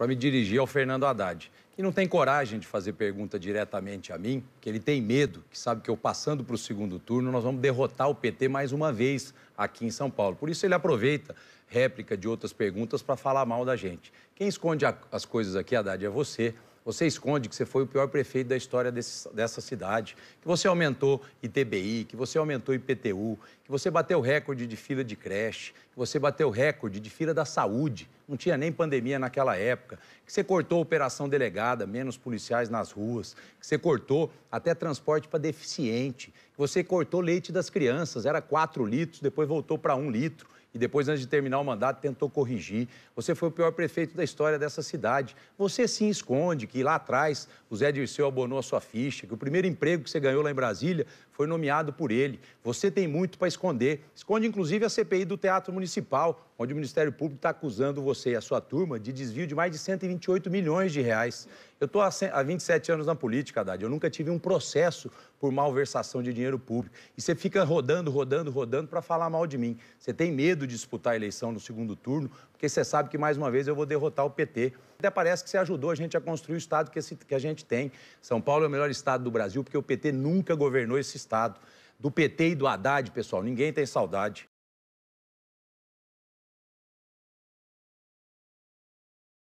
para me dirigir ao Fernando Haddad, que não tem coragem de fazer pergunta diretamente a mim, que ele tem medo, que sabe que eu passando para o segundo turno nós vamos derrotar o PT mais uma vez aqui em São Paulo. Por isso ele aproveita réplica de outras perguntas para falar mal da gente. Quem esconde a, as coisas aqui, Haddad, é você. Você esconde que você foi o pior prefeito da história desse, dessa cidade, que você aumentou ITBI, que você aumentou IPTU, que você bateu recorde de fila de creche, que você bateu recorde de fila da saúde não tinha nem pandemia naquela época, que você cortou a operação delegada, menos policiais nas ruas, que você cortou até transporte para deficiente, que você cortou leite das crianças, era 4 litros, depois voltou para 1 litro e depois, antes de terminar o mandato, tentou corrigir. Você foi o pior prefeito da história dessa cidade. Você se esconde que lá atrás o Zé Dirceu abonou a sua ficha, que o primeiro emprego que você ganhou lá em Brasília foi nomeado por ele. Você tem muito para esconder. Esconde, inclusive, a CPI do Teatro Municipal, onde o Ministério Público está acusando você você e a sua turma de desvio de mais de 128 milhões de reais. Eu estou há 27 anos na política, Haddad. Eu nunca tive um processo por malversação de dinheiro público. E você fica rodando, rodando, rodando para falar mal de mim. Você tem medo de disputar a eleição no segundo turno, porque você sabe que mais uma vez eu vou derrotar o PT. Até parece que você ajudou a gente a construir o Estado que, esse, que a gente tem. São Paulo é o melhor Estado do Brasil, porque o PT nunca governou esse Estado. Do PT e do Haddad, pessoal, ninguém tem saudade.